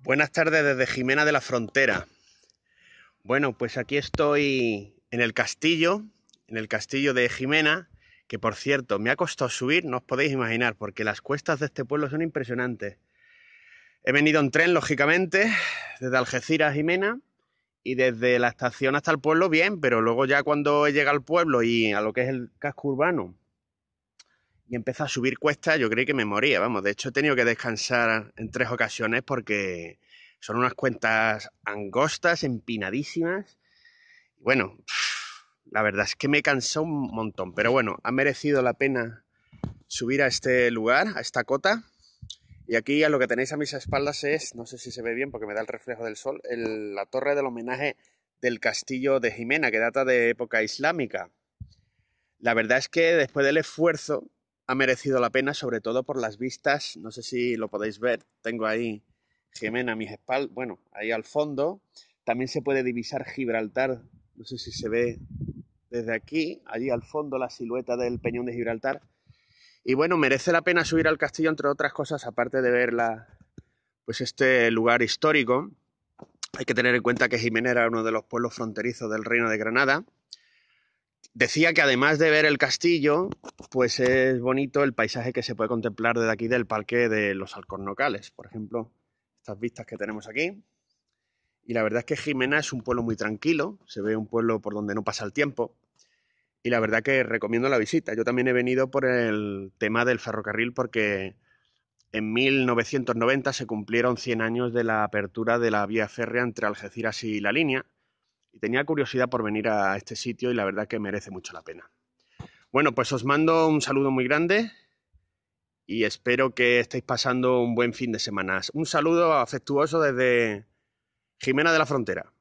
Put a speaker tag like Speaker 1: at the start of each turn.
Speaker 1: Buenas tardes desde Jimena de la Frontera. Bueno, pues aquí estoy en el castillo, en el castillo de Jimena, que por cierto me ha costado subir, no os podéis imaginar, porque las cuestas de este pueblo son impresionantes. He venido en tren, lógicamente, desde Algeciras a Jimena, y desde la estación hasta el pueblo bien, pero luego ya cuando llega al pueblo y a lo que es el casco urbano, y empezó a subir cuestas, yo creí que me moría, vamos, de hecho he tenido que descansar en tres ocasiones porque son unas cuentas angostas, empinadísimas. y Bueno, la verdad es que me cansó un montón, pero bueno, ha merecido la pena subir a este lugar, a esta cota. Y aquí a lo que tenéis a mis espaldas es, no sé si se ve bien porque me da el reflejo del sol, la torre del homenaje del castillo de Jimena, que data de época islámica. La verdad es que después del esfuerzo ha merecido la pena, sobre todo por las vistas. No sé si lo podéis ver. Tengo ahí Jimena a mis espaldas. Bueno, ahí al fondo. También se puede divisar Gibraltar. No sé si se ve desde aquí, allí al fondo, la silueta del Peñón de Gibraltar. Y bueno, merece la pena subir al castillo, entre otras cosas, aparte de ver pues este lugar histórico. Hay que tener en cuenta que Jimena era uno de los pueblos fronterizos del Reino de Granada Decía que además de ver el castillo, pues es bonito el paisaje que se puede contemplar desde aquí del Parque de los Alcornocales. Por ejemplo, estas vistas que tenemos aquí. Y la verdad es que Jimena es un pueblo muy tranquilo, se ve un pueblo por donde no pasa el tiempo. Y la verdad que recomiendo la visita. Yo también he venido por el tema del ferrocarril porque en 1990 se cumplieron 100 años de la apertura de la vía férrea entre Algeciras y la línea y tenía curiosidad por venir a este sitio y la verdad que merece mucho la pena. Bueno, pues os mando un saludo muy grande y espero que estéis pasando un buen fin de semana. Un saludo afectuoso desde Jimena de la Frontera.